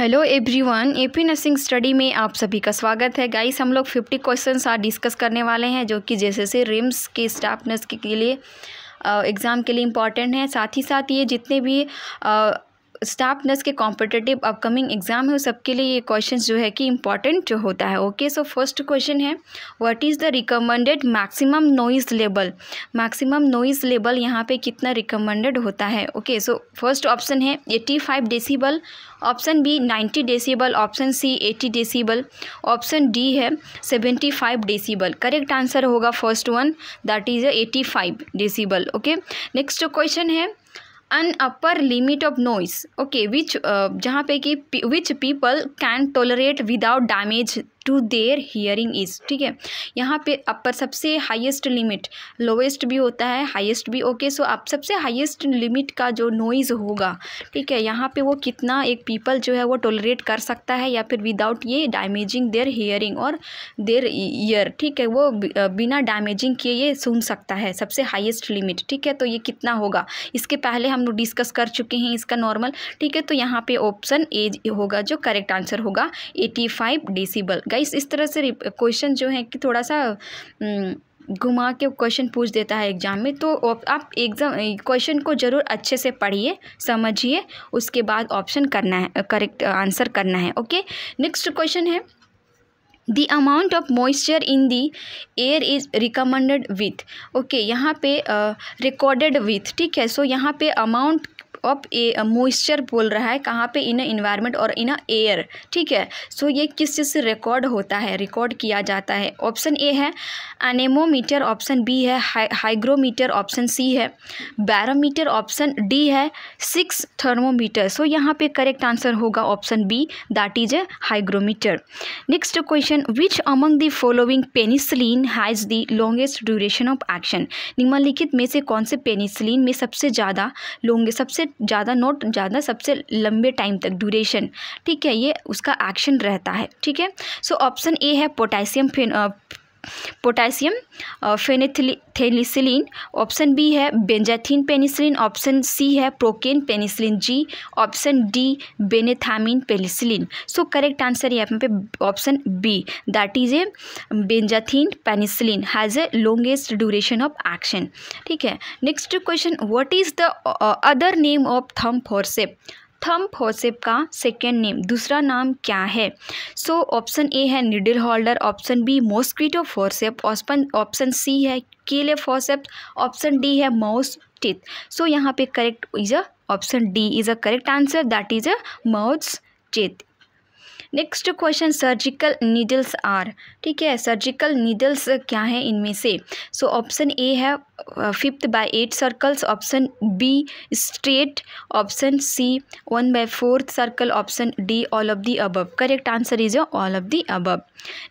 Hello everyone AP nursing study में आप सभी का स्वागत है गाइस हम लोग फिफ्टी क्वेश्चंस आज डिस्कस करने वाले हैं जो कि जैसे से रिम्स के स्टाफ नर्स के, के लिए एग्ज़ाम uh, के लिए इम्पॉर्टेंट है साथ ही साथ ये जितने भी uh, स्टाफ नर्स के कॉम्पिटेटिव अपकमिंग एग्ज़ाम है सबके लिए ये क्वेश्चन जो है कि इंपॉर्टेंट जो होता है ओके सो फर्स्ट क्वेश्चन है what is the recommended maximum noise level maximum noise level यहाँ पे कितना रिकमेंडेड होता है ओके सो फर्स्ट ऑप्शन है eighty five decibel option B ninety decibel option C eighty decibel option D है seventy five decibel correct answer होगा first one that is eighty five decibel okay next question है an upper limit of noise okay which जहाँ पे कि which people can tolerate without damage to their hearing is ठीक है यहाँ पे अपर सबसे हाईएस्ट लिमिट लोएस्ट भी होता है हाईएस्ट भी ओके सो आप सबसे हाईएस्ट लिमिट का जो नॉइज़ होगा ठीक है यहाँ पे वो कितना एक पीपल जो है वो टोलरेट कर सकता है या फिर विदाउट ये डैमेजिंग देयर हियरिंग और देयर ईयर ठीक है वो बिना डैमेजिंग किए ये सुन सकता है सबसे हाईएस्ट लिमिट ठीक है तो ये कितना होगा इसके पहले हम लोग डिस्कस कर चुके हैं इसका नॉर्मल ठीक है तो यहाँ पे ऑप्शन ए होगा जो करेक्ट आंसर होगा एटी फाइव डेसीबल गाइस इस इस तरह से क्वेश्चन जो है कि थोड़ा सा घुमा के क्वेश्चन पूछ देता है एग्ज़ाम में तो आप एग्ज़ाम क्वेश्चन को ज़रूर अच्छे से पढ़िए समझिए उसके बाद ऑप्शन करना है करेक्ट आंसर करना है ओके नेक्स्ट क्वेश्चन है the amount of moisture in the air is recommended with okay यहाँ पे रिकॉर्डेड विथ ठीक है सो so, यहाँ पे अमाउंट ऑफ ए मॉइस्चर बोल रहा है कहाँ पे इन इन्वायरमेंट और इन एयर ठीक है सो so, ये किस चीज़ से रिकॉर्ड होता है रिकॉर्ड किया जाता है ऑप्शन ए है एनेमोमीटर ऑप्शन बी है हाइग्रोमीटर ऑप्शन सी है बैरोमीटर ऑप्शन डी है सिक्स थर्मोमीटर सो यहाँ पे करेक्ट आंसर होगा option B that is a hygrometer next question which among the following penicillin has the longest duration of action निम्नलिखित में से कौन से पेनिसिलिन में सबसे ज़्यादा लॉन्गे सबसे ज़्यादा नोट ज़्यादा सबसे लंबे टाइम तक ड्यूरेशन ठीक है ये उसका एक्शन रहता है ठीक है सो ऑप्शन ए है potassium potassium phenethicillin option B है बेंजाथिन पेनिसिलिन ऑप्शन सी है procaine penicillin G option D benethamine penicillin so correct answer यहाँ पे option B that is a benzathine penicillin has a longest duration of action ठीक है next question what is the other name of thumb forceps thumb forceps का second name दूसरा नाम क्या है सो option A है needle holder option B mosquito forceps option option C है Kelly forceps option D है माउस टीथ सो यहाँ पे correct is a option D is a correct answer that is a mouse teeth next question surgical needles are ठीक है surgical needles क्या हैं इनमें से सो ऑप्शन ए है fifth by eight circles option B straight option C one by fourth circle option D all of the above correct answer is all of the above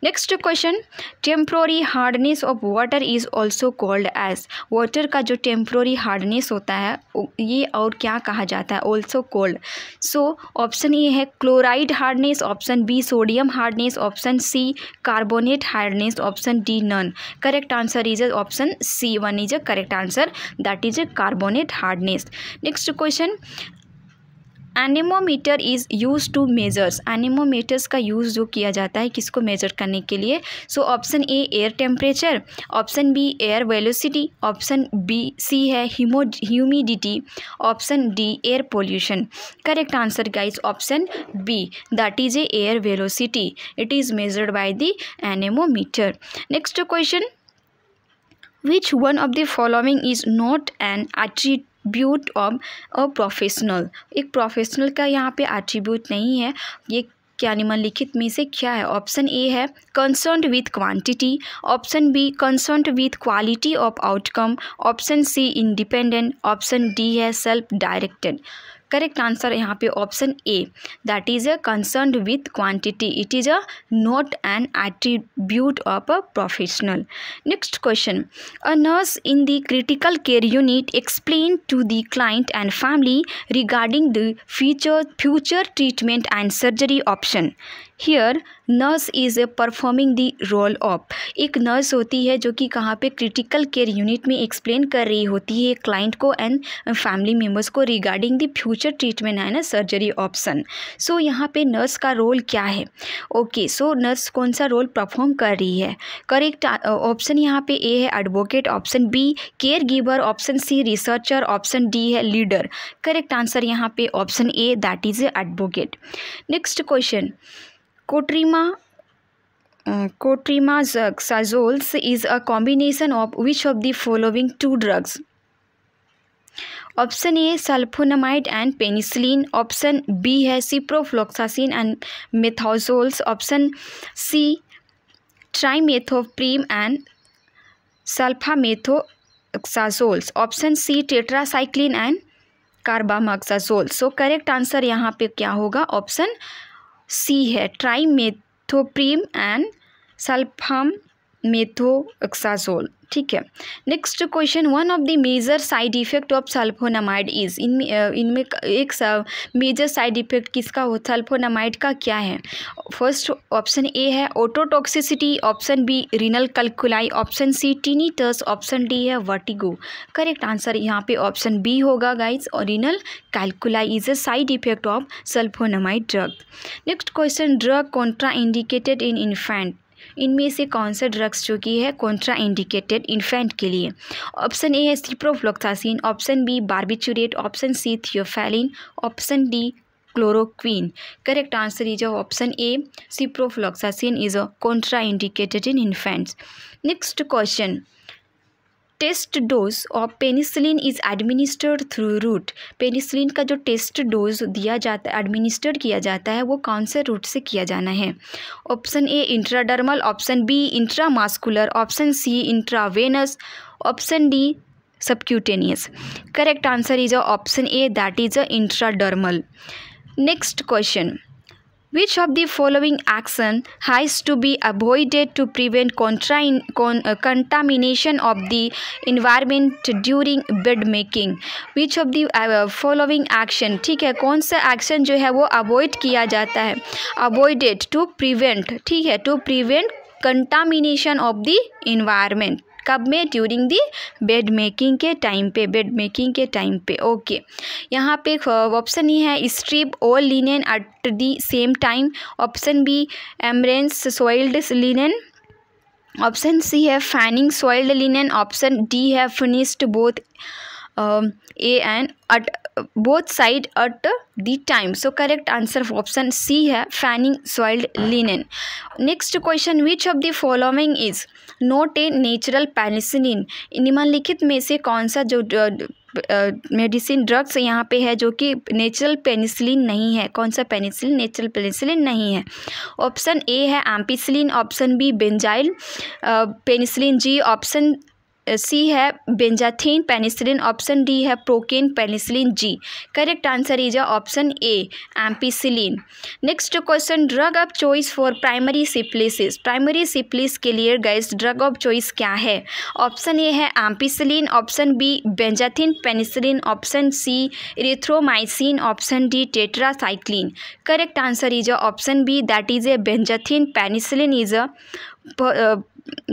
next question temporary hardness of water is also called as water का जो temporary hardness होता है ये और क्या कहा जाता है also called so option A है chloride hardness option option B sodium hardness option C carbonate hardness option D none correct answer is option C one is a correct answer that is a carbonate hardness next question anemometer is use to measures anemometers का use जो किया जाता है किसको measure करने के लिए so option A air temperature option B air velocity option B C है humidity option D air pollution correct answer guys option B that is a air velocity it is measured by the anemometer next question which one of the following is not an an attribute of a professional एक professional का यहाँ पे attribute नहीं है ये क्या निम्नलिखित में से क्या है ऑप्शन ए है concern with quantity option B concern with quality of outcome option C independent option D है सेल्फ डायरेक्टेड correct answer यहाँ पे option A that is a concerned with quantity it is a not an attribute of a professional next question a nurse in the critical care unit explained to the client and family regarding the future future treatment and surgery option here nurse is performing the role of एक nurse होती है जो कि कहाँ पे critical care unit में explain कर रही होती है क्लाइंट को एंड फैमिली मेम्बर्स को रिगार्डिंग द फ्यूचर ट्रीटमेंट है ना सर्जरी ऑप्शन सो यहाँ पे नर्स का रोल क्या है ओके सो नर्स कौन सा रोल परफॉर्म कर रही है करेक्ट ऑप्शन uh, यहाँ पे ए है advocate option B care giver option C researcher option D है लीडर करेक्ट आंसर यहाँ पे option A that is advocate next question cotrimoxazole uh, is a combination of which of the the two drugs option A sulfonamide and penicillin option B है ciprofloxacin and methazoles option C trimethoprim and sulfamethoxazoles option C tetracycline and carbamoxazole so correct answer यहाँ पे क्या होगा option C है try मेथोप्रीम and सल्फम sulfamethoxazole ठीक है next question one of the major side effect of sulfonamide is इनमें इनमें एक मेजर साइड इफेक्ट किसका हो सल्फोनामाइड का क्या है फर्स्ट ऑप्शन ए है ototoxicity option B renal calculi option C tinnitus option D है वर्टिगो करेक्ट आंसर यहाँ पे ऑप्शन बी होगा गाइज और renal calculi is a side effect of sulfonamide drug next question drug contraindicated in infant इनमें से कौन सा drugs जो कि है कॉन्ट्रा इंडिकेटेड इन्फेंट के लिए ऑप्शन ए है ciprofloxacin option B barbiturate option C theophylline option D chloroquine correct answer is option A ciprofloxacin is a contraindicated in infants next question test dose of penicillin is administered through route penicillin का जो test dose दिया जाता है administer किया जाता है वो कौन से रूट से किया जाना है option A intradermal option B intramuscular option C intravenous option D subcutaneous correct answer is a option A that is a intradermal next question Which of the following action has to be avoided to prevent contain con uh, contamination of the environment during bed making? Which of the uh, following action ठीक है कौन सा action जो है वो avoid किया जाता है Avoided to prevent ठीक है to prevent contamination of the environment कब में ड्यूरिंग दी बेड मेकिंग के टाइम पे बेड मेकिंग के टाइम पे ओके यहाँ पे ऑप्शन ये uh, है strip all linen at the same time option B embrace soiled linen option C है fanning soiled linen option D है finished both A and at both side at the time so correct answer option C है fanning soiled linen next question which of the following is note a natural penicillin निम्नलिखित में से कौन सा जो medicine drugs यहाँ पे है जो कि नेचुरल पेनिसिलिन नहीं है कौन सा पेनिसिलिन नेचुरल पेनिसिलिन नहीं है ऑप्शन ए है ampicillin option B benzyl penicillin G option C है बेंजाथीन पेनिसिलिन ऑप्शन डी है procaine penicillin G correct answer is option A ampicillin next question drug of choice for primary syphilis primary syphilis के लिए gas drug of choice क्या है option A है ampicillin option B benzathine penicillin option C erythromycin option D tetracycline correct answer is option B that is a benzathine penicillin is a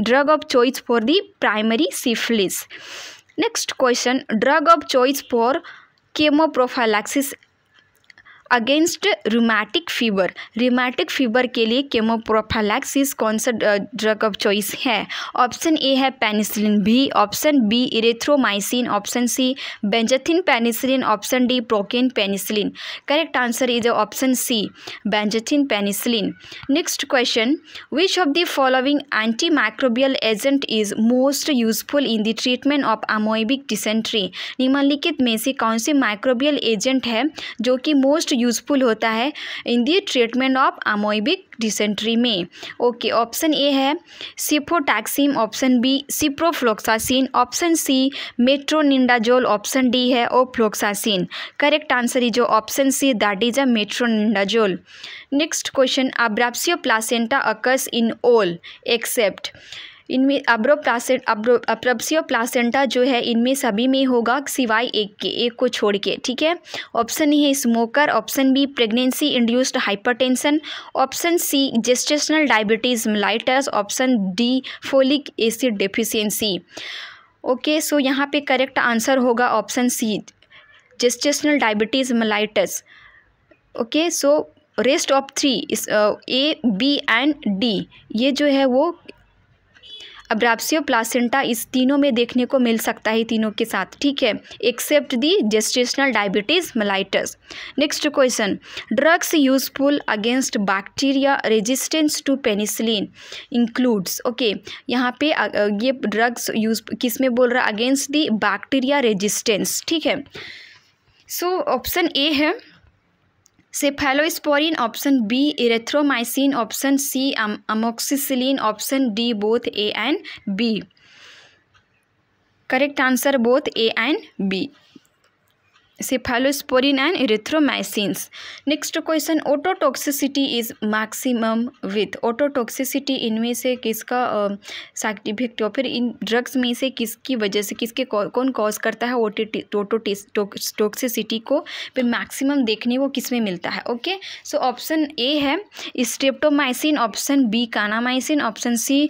drug of choice for the primary syphilis next question drug of choice for chemoprophylaxis against rheumatic fever rheumatic fever के लिए chemoprophylaxis कौन सा drug of choice है option A है penicillin B option B erythromycin option C benzathine penicillin option D procaine penicillin correct answer is option C benzathine penicillin next question which of the following antimicrobial agent is most useful in the treatment of amoebic dysentery निम्नलिखित में से कौन से microbial agent है जो कि most useful होता है in the treatment of amoebic dysentery में ओके ऑप्शन ए है cefotaxime option B ciprofloxacin option C metronidazole option D है ofloxacin correct answer is option C that is a metronidazole next question abruptio placenta occurs in all except इनमें abruptio प्लासेंट अप्रप्सियो placenta जो है इनमें सभी में होगा सिवाय एक के एक को छोड़ के ठीक है ऑप्शन ए है smoker option B pregnancy induced hypertension option C gestational diabetes mellitus option D folic acid deficiency okay so यहाँ पे करेक्ट आंसर होगा option C gestational diabetes mellitus okay so rest of three is A B and D ये जो है वो अब्राप्सियो placenta इस तीनों में देखने को मिल सकता है तीनों के साथ ठीक है except the gestational diabetes mellitus next question drugs useful against bacteria resistance to penicillin includes okay यहाँ पे ये ड्रग्स यूज किस में बोल रहा अगेंस्ट दी बैक्टीरिया रेजिस्टेंस ठीक है सो ऑप्शन ए है cephalosporin option B erythromycin option C amoxicillin option D both A and B correct answer both A and B cephalosporin and erythromycins. Next question ototoxicity is maximum with ototoxicity इनमें से किसका side effect या फिर इन drugs में से किसकी वजह से किसके कौन कॉज करता है ओटोटोटोटोक्सिसिटी को फिर मैक्सिमम देखने को किस में मिलता है ओके सो ऑप्शन ए है streptomycin option B kanamycin option C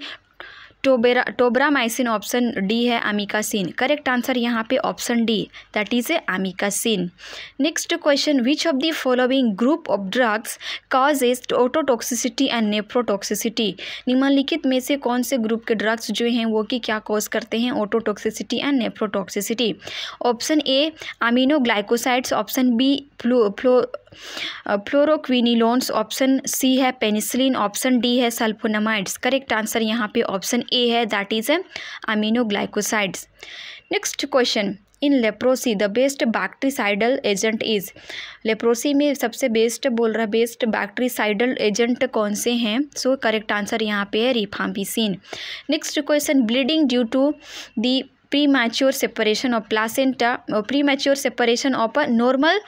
tobra tobramycin option D है अमिकासिन करेक्ट आंसर यहाँ पे option D that is a amikacin next question which of the following group of drugs is ototoxicity and nephrotoxicity निम्नलिखित में से कौन से group के drugs जो हैं वो कि क्या कॉज करते हैं ototoxicity and nephrotoxicity option A aminoglycosides option B fluoro fluoro fluoroquinolones option C है पेनिसिलिन ऑप्शन डी है सल्फोनामाइड्स करेक्ट आंसर यहाँ पे ऑप्शन ए है that is aminoglycosides aminoglycosides next question in leprosy the best bactericidal agent is leprosy में सबसे best बोल रहा best bactericidal agent कौन से हैं सो करेक्ट आंसर यहाँ पे है rifampicin next question bleeding due to the premature separation of placenta premature separation of a normal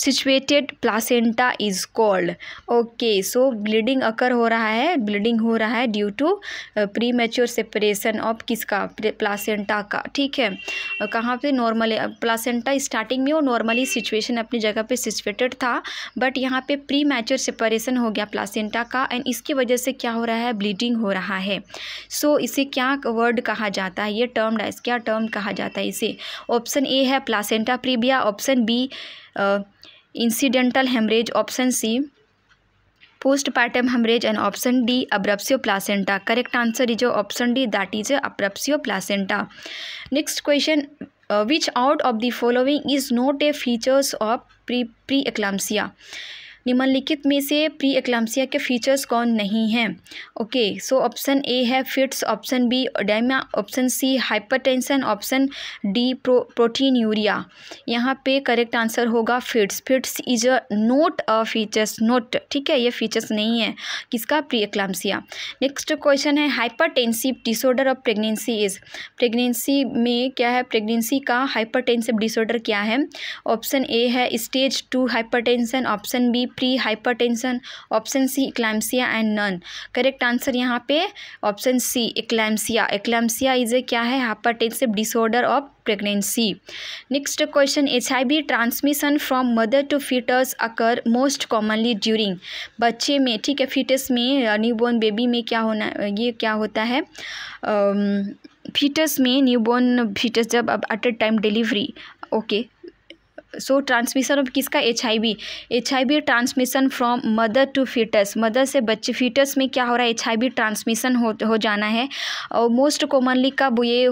situated placenta is called okay so bleeding occur हो रहा है bleeding हो रहा है due to premature separation of किसका placenta का ठीक है uh, कहाँ पे नॉर्मल प्लासेंटा स्टार्टिंग में वो नॉर्मली सिचुएशन अपनी जगह पे सिचुएटेड था बट यहाँ पे प्री मैच्योर सेपरेशन हो गया प्लासेंटा का एंड इसकी वजह से क्या हो रहा है ब्लीडिंग हो रहा है सो so, इसे क्या वर्ड कहा जाता है ये टर्म क्या टर्म कहा जाता है इसे ऑप्शन ए है placenta previa option B incidental haemorrhage option C postpartum haemorrhage and option D abruptio placenta correct answer is option D that is abruptio placenta next question which out of the following is not a features of pre preeclampsia निम्नलिखित में से pre एक्लाम्सिया के features कौन नहीं हैं okay so option A है fits option B oedema option C hypertension option D pro proteinuria यहाँ पे करेक्ट आंसर होगा fits fits is a not a features not ठीक है ये फीचर्स नहीं है किसका preeclampsia next question hypertensive disorder of pregnancy is pregnancy में क्या है प्रेगनेंसी का टेंसिव डिसऑर्डर क्या है ऑप्शन ए है stage two tension option B pre hypertension option C eclampsia and none correct answer यहाँ पे ऑप्शन सी इक्लैम्सिया इक्लैम्सिया इज ए क्या है hypertensive disorder of pregnancy next question H I V transmission from mother to foetus occur most commonly during बच्चे में ठीक है foetus में newborn baby में क्या होना ये क्या होता है फीटस में न्यूबॉर्न फीटस जब अब at a time delivery okay so transmission of किसका H I V H I V transmission from mother to foetus mother से बच्चे फीटस में क्या हो रहा है एच आई वी ट्रांसमिशन हो हो जाना है और मोस्ट कॉमनली कब ये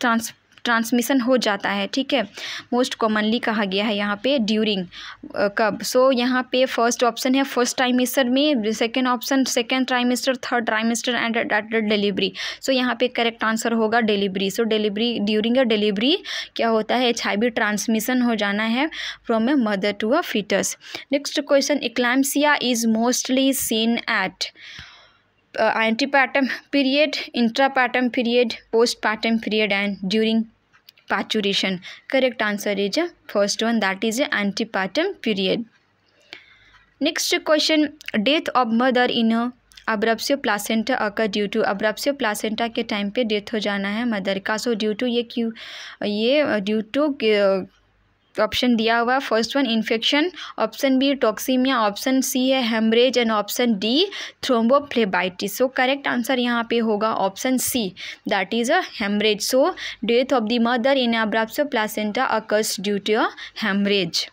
ट्रांस ट्रांसमिशन हो जाता है ठीक है मोस्ट कॉमनली कहा गया है यहाँ पे ड्यूरिंग कब सो यहाँ पे फर्स्ट ऑप्शन है फर्स्ट ट्राइमेस्टर में second option second trimester third trimester and delivery so यहाँ पे करेक्ट आंसर होगा delivery so delivery during a delivery क्या होता है एच ट्रांसमिशन हो जाना है from a mother to a foetus next question eclampsia is mostly seen at period intrapartum period postpartum period and during parturition correct answer is first one that is antepartum period next question death of mother in abruptio placenta occur due to abruptio placenta के time पे death हो जाना है mother का so due to ये क्यों ये due to option दिया हुआ है first one infection option B toxaemia option C है haemorrhage and option D thrombophlebitis so correct answer यहाँ पे होगा option C that is a haemorrhage so death of the mother in abruptio placenta occurs due to a haemorrhage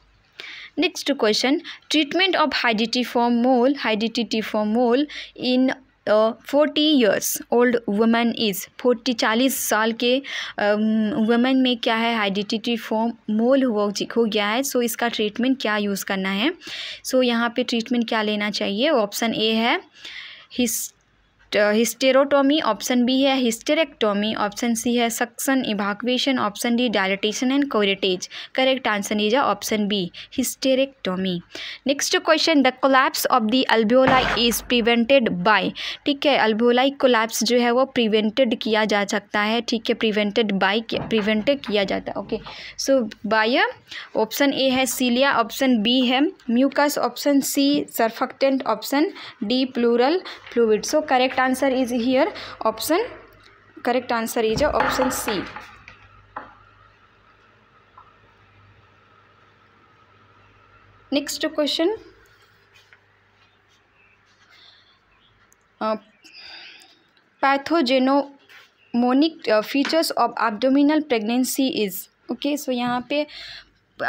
treatment of hydatidiform mole hydatidiform mole in forty years old women is forty चालीस साल के women में क्या है identity form मोल हो हो गया है सो so, इसका ट्रीटमेंट क्या यूज़ करना है सो so, यहाँ पे ट्रीटमेंट क्या लेना चाहिए ऑप्शन ए है हिस्टेरोटोमी ऑप्शन बी है हिस्टेरेक्टोमी ऑप्शन सी है suction evacuation option D dilatation and curettage correct answer is option B hysterectomy next question the collapse of the अल्बियोलाई इज प्रिवेंटेड बाय ठीक है अल्बियोलाई collapse जो है वो prevented किया जा सकता है ठीक है प्रिवेंटेड बाय प्रिवेंटेड किया जाता है okay so by option A है सीलिया ऑप्शन बी है mucus option C surfactant option D pleural fluid so correct answer is here option correct answer is option c next question pathogno pathognomonic features of abdominal pregnancy is okay so यहाँ पे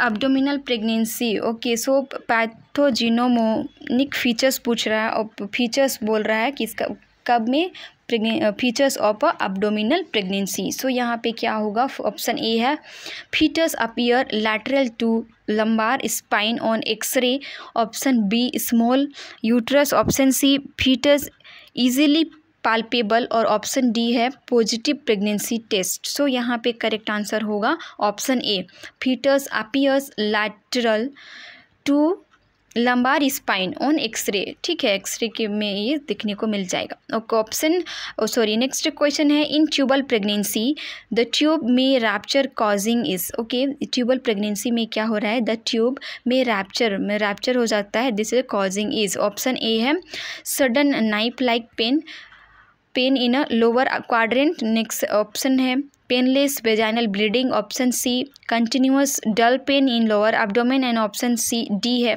abdominal pregnancy okay so pathognomonic features पूछ रहा है और features बोल रहा है कि इसका कब में features of uh abdominal pregnancy so यहाँ पे क्या होगा ऑप्शन ए है features appear lateral to lumbar spine on X-ray option B small uterus option C fetus easily palpable और ऑप्शन डी है पॉजिटिव प्रेगनेंसी टेस्ट सो यहाँ पे correct answer होगा option A fetus appears lateral to lumbar spine on X-ray ठीक है x ray के में ये देखने को मिल जाएगा okay option sorry next question है in tubal pregnancy the tube में rupture causing is okay tubal pregnancy में क्या हो रहा है द ट्यूब में रैप्चर में रैप्चर हो जाता है this is causing is option A है sudden knife like pain pain in a lower quadrant next option है painless vaginal bleeding option C continuous dull pain in lower abdomen and option C D है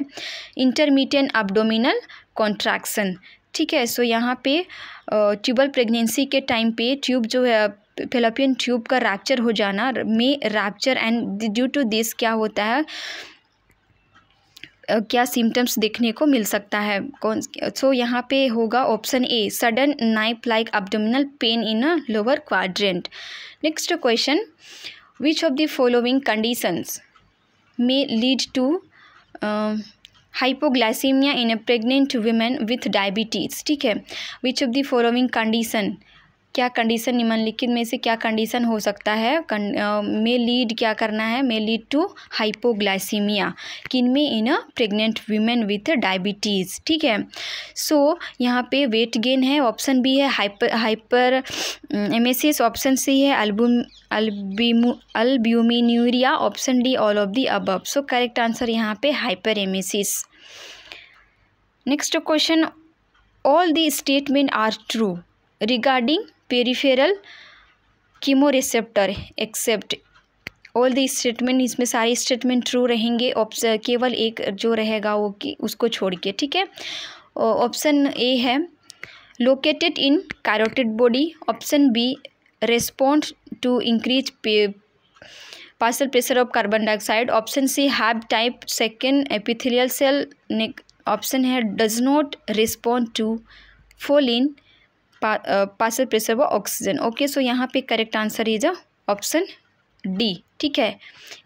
intermittent abdominal contraction ठीक है so so यहाँ पे tubal pregnancy के time पे tube जो है फेलोपियन ट्यूब का रैप्चर हो जाना may rupture and due to this क्या होता है क्या सिम्टम्स देखने को मिल सकता है कौन सो यहाँ पे होगा option A sudden knife like abdominal pain in a lower quadrant next question which of the following conditions may lead to hypoglycaemia in a pregnant women with diabetes ठीक है which of the following condition क्या condition निम्नलिखित में से क्या condition हो सकता है मे लीड क्या करना है मे लीड टू हाइपोग्लाइसीमिया किन में in pregnant women with diabetes ठीक है सो so, यहाँ पे वेट गेन है ऑप्शन बी है hyper hyper em option C है album albuminuria option D all of the above so correct answer यहाँ पे hyperemesis next question all the statements are true regarding peripheral chemoreceptor except all the statement इसमें सारे statement true रहेंगे केवल एक जो रहेगा वो कि उसको छोड़ के ठीक है ऑप्शन ए है located in carotid body option B respond to increase partial pressure of carbon dioxide option C have type second epithelial cell option है does not respond to in partial pressure of oxygen okay so यहाँ पे correct answer is a option D ठीक है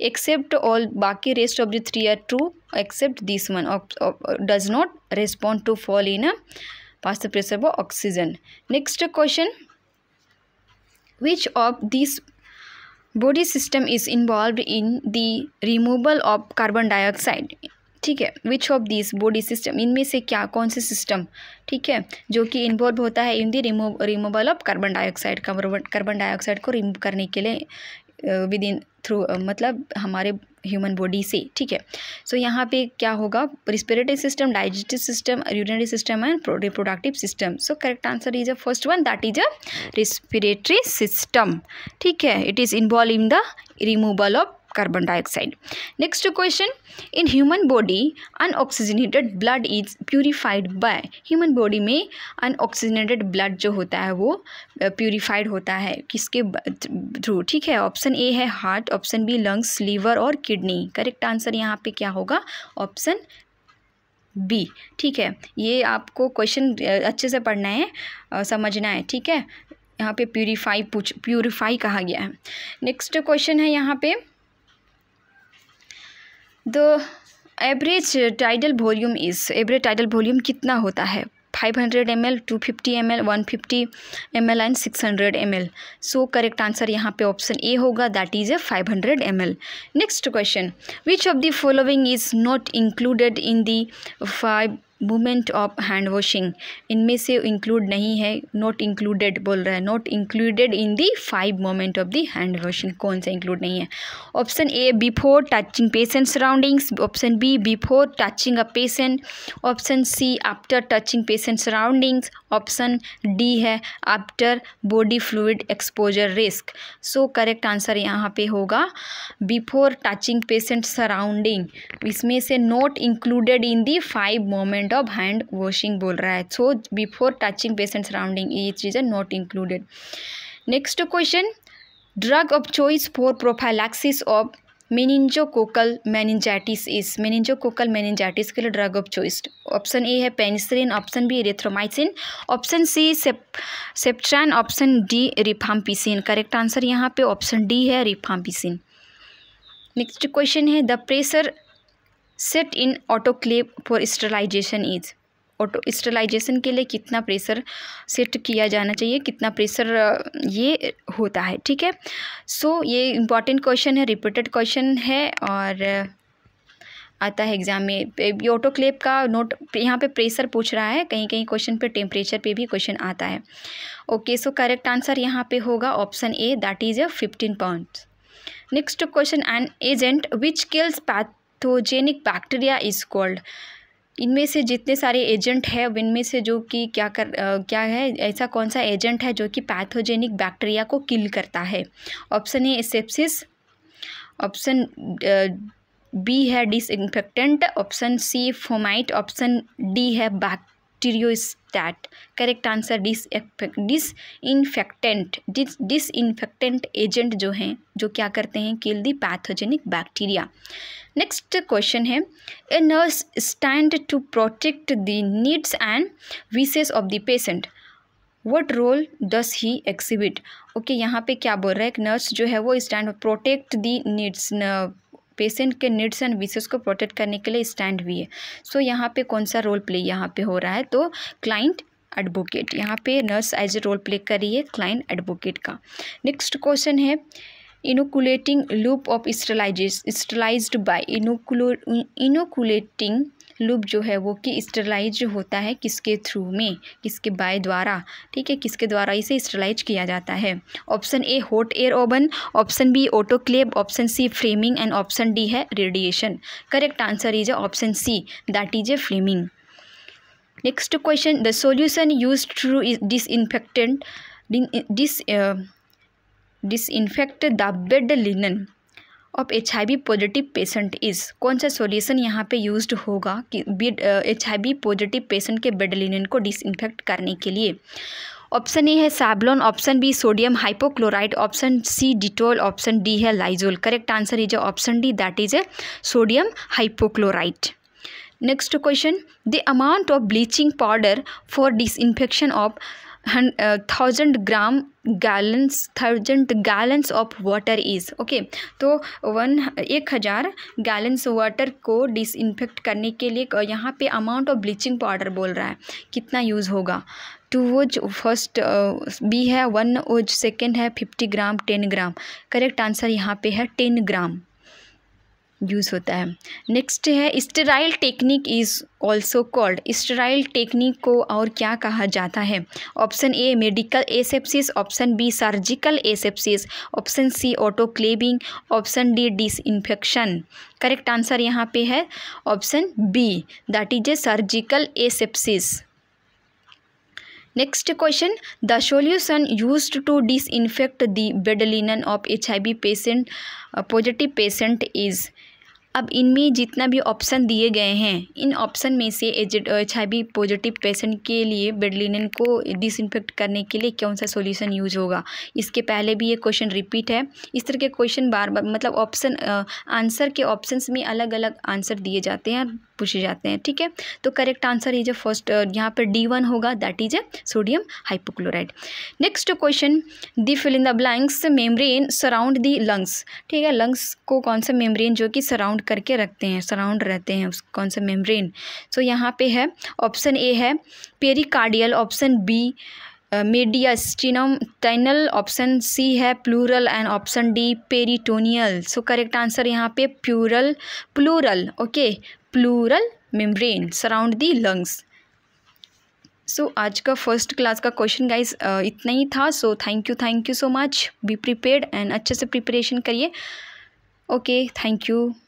except all बाकी rest of the three are true except this one does not respond to fall in a partial pressure of oxygen next question which of this body system is involve in the removal of carbon dioxide ठीक है which of this body system इनमें से क्या कौन से system ठीक है जो कि इन्वॉल्व होता है in the remove removal of carbon dioxide carbon dioxide को रिमूव करने के लिए विद इन थ्रू मतलब हमारे ह्यूमन बॉडी से ठीक है सो so, यहाँ पे क्या होगा respiratory system digestive system urinary system and reproductive system so correct answer is a first one that is a respiratory system ठीक है it is involve in the removal of carbon dioxide next question in human body unoxygenated blood is purified by human body में unoxygenated blood जो होता है वो purified होता है किसके थ्रू ठीक है ऑप्शन ए है heart option B lungs liver और किडनी करेक्ट आंसर यहाँ पे क्या होगा ऑप्शन बी ठीक है ये आपको क्वेश्चन अच्छे से पढ़ना है समझना है ठीक है यहाँ पे प्यूरीफाई पूछ प्यूरीफाई कहा गया है नेक्स्ट क्वेश्चन है यहाँ पे the average tidal volume is average tidal volume कितना होता है 500 hundred M L two fifty M L one fifty M L and six hundred M L so correct answer यहाँ पे ऑप्शन ए होगा that is a five hundred M L next question which of the following is not included in five moment of hand washing इनमें से include नहीं है not included बोल रहा है not included in the five moment of the hand washing कौन सा include नहीं है option A before touching patient surroundings option B before touching a patient option C after touching patient surroundings option D है after body fluid exposure risk so correct answer यहाँ पे होगा before touching patient surrounding इसमें से not included in the five moment method of hand washing बोल रहा है सो before touching patient surrounding ये चीज़ चीज़ें not included next question drug of choice for prophylaxis of meningo meningococcal meningitis meningococcal meningitis के लिए drug of choice option A है penicillin option B erythromycin option C Septran option D rifampicin correct answer यहाँ पे option D है rifampicin next question है the pressure set in autoclave for sterilisation is auto sterilisation के लिए कितना pressure set किया जाना चाहिए कितना प्रेशर ये होता है ठीक है सो so, ये इंपॉर्टेंट क्वेश्चन है रिपीटेड क्वेश्चन है और आता है एग्जाम में ये ऑटो क्लेप का नोट यहाँ पे प्रेशर पूछ रहा है कहीं कहीं क्वेश्चन पे टेम्परेचर पे भी क्वेश्चन आता है ओके सो करेक्ट आंसर यहाँ पे होगा option A that is a fifteen point next question an agent which kills path pathogenic bacteria is called इनमें से जितने सारे एजेंट है इनमें से जो कि क्या कर आ, क्या है ऐसा कौन सा एजेंट है जो कि पैथोजेनिक बैक्टीरिया को किल करता है option A sepsis option B है disinfectant option C fomite option D है bacteriostat correct answer disinfectant dis disinfectant agent जो हैं जो क्या करते हैं kill the pathogenic bacteria next question है a nurse stand to protect the needs and wishes of the patient what role does he exhibit okay यहाँ पे क्या बोल रहा है एक नर्स जो है वो stand protect the needs patient के नीड्स एंड विशेष को प्रोटेक्ट करने के लिए स्टैंड भी है सो so, यहाँ पे कौन सा रोल प्ले यहाँ पे हो रहा है तो क्लाइंट एडवोकेट यहाँ पे nurse as a role play कर रही है क्लाइंट एडवोकेट का नेक्स्ट क्वेश्चन है inoculating loop of of by by inoculating loop जो है वो कि स्टेलाइज होता है किसके थ्रू में किसके बाय द्वारा ठीक है किसके द्वारा इसे स्टेलाइज किया जाता है option A hot air oven option B autoclave option C flaming and option D है radiation correct answer is option C that is a flaming next question the solution use through is disinfectant dis disinfect the bed linen of H I B positive patient is कौन सा solution यहाँ पे used होगा कि bed H I B positive patient के bed linen को disinfect करने के लिए ऑप्शन ए है Savlon option B sodium hypochlorite option C Dettol option D है Lysol correct answer is option D that is a sodium hypochlorite next question the amount of bleaching powder for disinfection of thousand gram gallons thousand gallons of water is okay तो one एक हज़ार gallons water को disinfect करने के लिए यहाँ पे amount of bleaching powder बोल रहा है कितना यूज़ होगा टू वोज फर्स्ट बी है वन ओज सेकेंड है fifty gram ten gram correct answer यहाँ पे है टेन ग्राम यूज़ होता है नेक्स्ट है sterile technique is also called sterile technique को और क्या कहा जाता है option A medical asepsis option B surgical asepsis option C autoclaving option D disinfection correct answer यहाँ पे है option B that is a surgical asepsis next question the solution use to disinfect the bed linen of H I V patient positive patient is अब इनमें जितना भी option दिए गए हैं इन ऑप्शन में से एच आई पॉजिटिव पेशेंट के लिए बेडलिनन को डिसइनफेक्ट करने के लिए कौन सा सोल्यूशन यूज होगा इसके पहले भी ये क्वेश्चन रिपीट है इस तरह के क्वेश्चन बार बार मतलब ऑप्शन आंसर के ऑप्शंस में अलग अलग आंसर दिए जाते हैं पूछे जाते हैं ठीक है तो correct answer is a first यहाँ पर डी वन होगा that is a sodium hypochlorite next question the fill in the blanks membrane surround the lungs ठीक है लंग्स को कौन सा मेम्ब्रेन जो कि सराउंड करके रखते हैं सराउंड रहते हैं उस कौन सा मेम्ब्रेन सो so, यहाँ पे है ऑप्शन ए है pericardial option B mediastinal option C है pleural and option D peritoneal so correct answer यहाँ पे pleural pleural okay pleural membrane surround the lungs so so, आज का फर्स्ट क्लास का क्वेश्चन गाइस इतना ही था so thank you thank you so much be prepared and अच्छे से प्रिपरेशन करिए ओके थैंक यू